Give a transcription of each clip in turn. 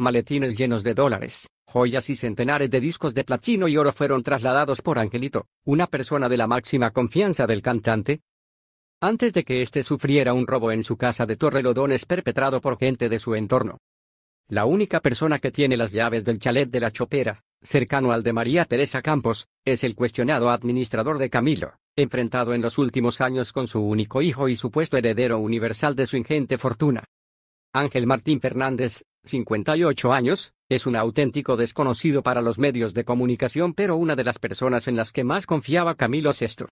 Maletines llenos de dólares, joyas y centenares de discos de platino y oro fueron trasladados por Angelito, una persona de la máxima confianza del cantante, antes de que éste sufriera un robo en su casa de Torrelodones perpetrado por gente de su entorno. La única persona que tiene las llaves del chalet de la Chopera, cercano al de María Teresa Campos, es el cuestionado administrador de Camilo, enfrentado en los últimos años con su único hijo y supuesto heredero universal de su ingente fortuna. Ángel Martín Fernández, 58 años, es un auténtico desconocido para los medios de comunicación pero una de las personas en las que más confiaba Camilo Sesto.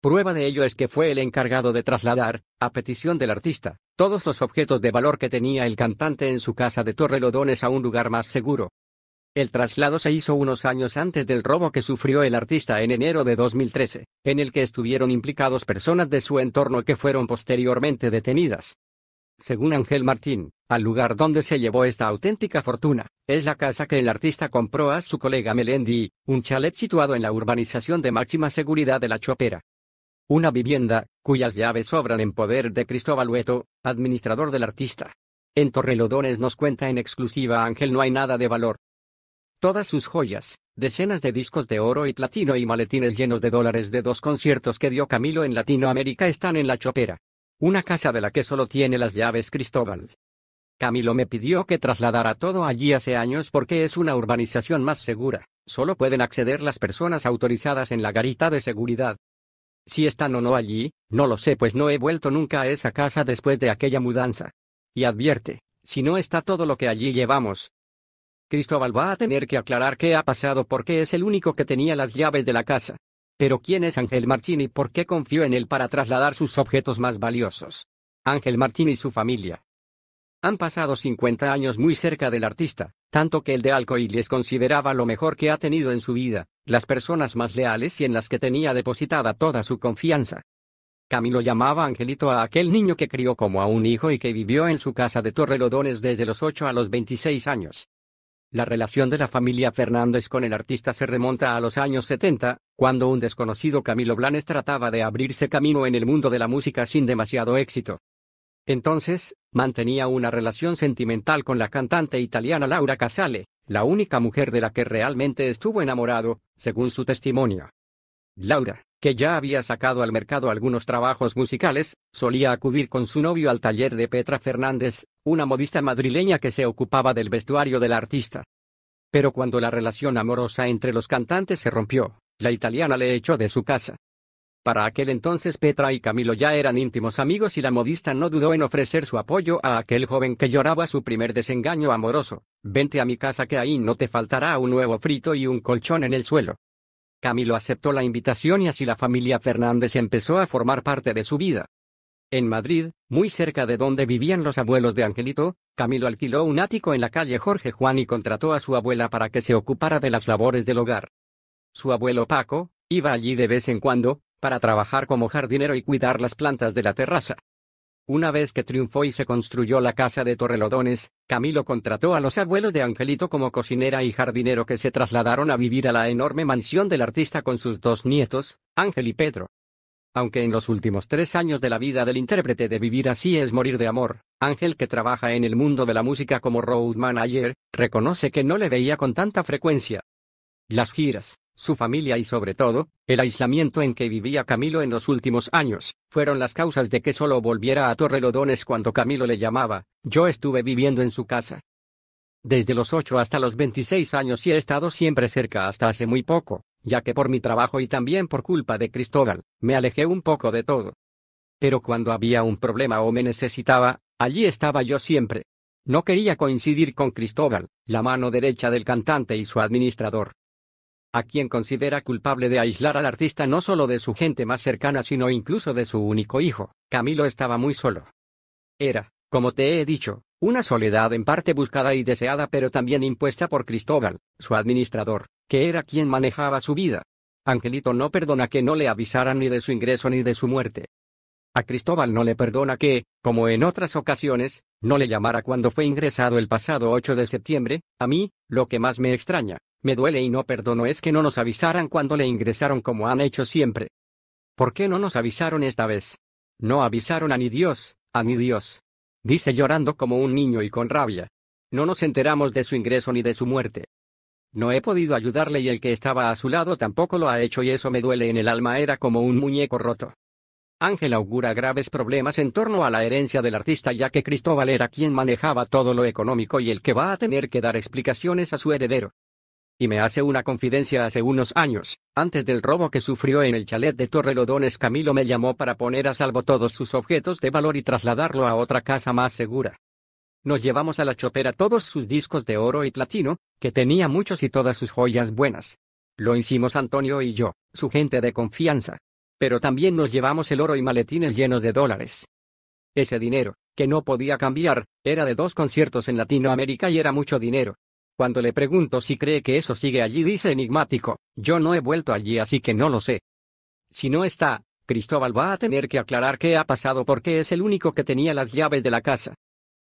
Prueba de ello es que fue el encargado de trasladar, a petición del artista, todos los objetos de valor que tenía el cantante en su casa de Torrelodones a un lugar más seguro. El traslado se hizo unos años antes del robo que sufrió el artista en enero de 2013, en el que estuvieron implicados personas de su entorno que fueron posteriormente detenidas. Según Ángel Martín, al lugar donde se llevó esta auténtica fortuna, es la casa que el artista compró a su colega Melendi, un chalet situado en la urbanización de máxima seguridad de La Chopera. Una vivienda, cuyas llaves sobran en poder de Cristóbal Hueto, administrador del artista. En Torrelodones nos cuenta en exclusiva Ángel no hay nada de valor. Todas sus joyas, decenas de discos de oro y platino y maletines llenos de dólares de dos conciertos que dio Camilo en Latinoamérica están en la chopera. Una casa de la que solo tiene las llaves Cristóbal. Camilo me pidió que trasladara todo allí hace años porque es una urbanización más segura, solo pueden acceder las personas autorizadas en la garita de seguridad. Si están o no allí, no lo sé pues no he vuelto nunca a esa casa después de aquella mudanza. Y advierte, si no está todo lo que allí llevamos. Cristóbal va a tener que aclarar qué ha pasado porque es el único que tenía las llaves de la casa. Pero ¿quién es Ángel Martín y por qué confió en él para trasladar sus objetos más valiosos? Ángel Martín y su familia. Han pasado 50 años muy cerca del artista, tanto que el de Alcoy les consideraba lo mejor que ha tenido en su vida, las personas más leales y en las que tenía depositada toda su confianza. Camilo llamaba Angelito a aquel niño que crió como a un hijo y que vivió en su casa de Torrelodones desde los 8 a los 26 años. La relación de la familia Fernández con el artista se remonta a los años 70, cuando un desconocido Camilo Blanes trataba de abrirse camino en el mundo de la música sin demasiado éxito. Entonces, mantenía una relación sentimental con la cantante italiana Laura Casale, la única mujer de la que realmente estuvo enamorado, según su testimonio. Laura, que ya había sacado al mercado algunos trabajos musicales, solía acudir con su novio al taller de Petra Fernández, una modista madrileña que se ocupaba del vestuario del artista. Pero cuando la relación amorosa entre los cantantes se rompió, la italiana le echó de su casa. Para aquel entonces Petra y Camilo ya eran íntimos amigos y la modista no dudó en ofrecer su apoyo a aquel joven que lloraba su primer desengaño amoroso. Vente a mi casa que ahí no te faltará un nuevo frito y un colchón en el suelo. Camilo aceptó la invitación y así la familia Fernández empezó a formar parte de su vida. En Madrid, muy cerca de donde vivían los abuelos de Angelito, Camilo alquiló un ático en la calle Jorge Juan y contrató a su abuela para que se ocupara de las labores del hogar. Su abuelo Paco, iba allí de vez en cuando, para trabajar como jardinero y cuidar las plantas de la terraza. Una vez que triunfó y se construyó la casa de Torrelodones, Camilo contrató a los abuelos de Angelito como cocinera y jardinero que se trasladaron a vivir a la enorme mansión del artista con sus dos nietos, Ángel y Pedro. Aunque en los últimos tres años de la vida del intérprete de vivir así es morir de amor, Ángel que trabaja en el mundo de la música como road manager, reconoce que no le veía con tanta frecuencia. Las giras, su familia y sobre todo, el aislamiento en que vivía Camilo en los últimos años, fueron las causas de que solo volviera a Torrelodones cuando Camilo le llamaba, yo estuve viviendo en su casa. Desde los 8 hasta los 26 años y he estado siempre cerca hasta hace muy poco, ya que por mi trabajo y también por culpa de Cristóbal, me alejé un poco de todo. Pero cuando había un problema o me necesitaba, allí estaba yo siempre. No quería coincidir con Cristóbal, la mano derecha del cantante y su administrador, a quien considera culpable de aislar al artista no solo de su gente más cercana sino incluso de su único hijo. Camilo estaba muy solo. Era, como te he dicho, una soledad en parte buscada y deseada pero también impuesta por Cristóbal, su administrador, que era quien manejaba su vida. Angelito no perdona que no le avisaran ni de su ingreso ni de su muerte. A Cristóbal no le perdona que, como en otras ocasiones, no le llamara cuando fue ingresado el pasado 8 de septiembre, a mí, lo que más me extraña, me duele y no perdono es que no nos avisaran cuando le ingresaron como han hecho siempre. ¿Por qué no nos avisaron esta vez? No avisaron a ni Dios, a ni Dios. Dice llorando como un niño y con rabia. No nos enteramos de su ingreso ni de su muerte. No he podido ayudarle y el que estaba a su lado tampoco lo ha hecho y eso me duele en el alma era como un muñeco roto. Ángel augura graves problemas en torno a la herencia del artista ya que Cristóbal era quien manejaba todo lo económico y el que va a tener que dar explicaciones a su heredero y me hace una confidencia hace unos años, antes del robo que sufrió en el chalet de Torrelodones Camilo me llamó para poner a salvo todos sus objetos de valor y trasladarlo a otra casa más segura. Nos llevamos a la chopera todos sus discos de oro y platino, que tenía muchos y todas sus joyas buenas. Lo hicimos Antonio y yo, su gente de confianza. Pero también nos llevamos el oro y maletines llenos de dólares. Ese dinero, que no podía cambiar, era de dos conciertos en Latinoamérica y era mucho dinero, cuando le pregunto si cree que eso sigue allí dice enigmático, yo no he vuelto allí así que no lo sé. Si no está, Cristóbal va a tener que aclarar qué ha pasado porque es el único que tenía las llaves de la casa.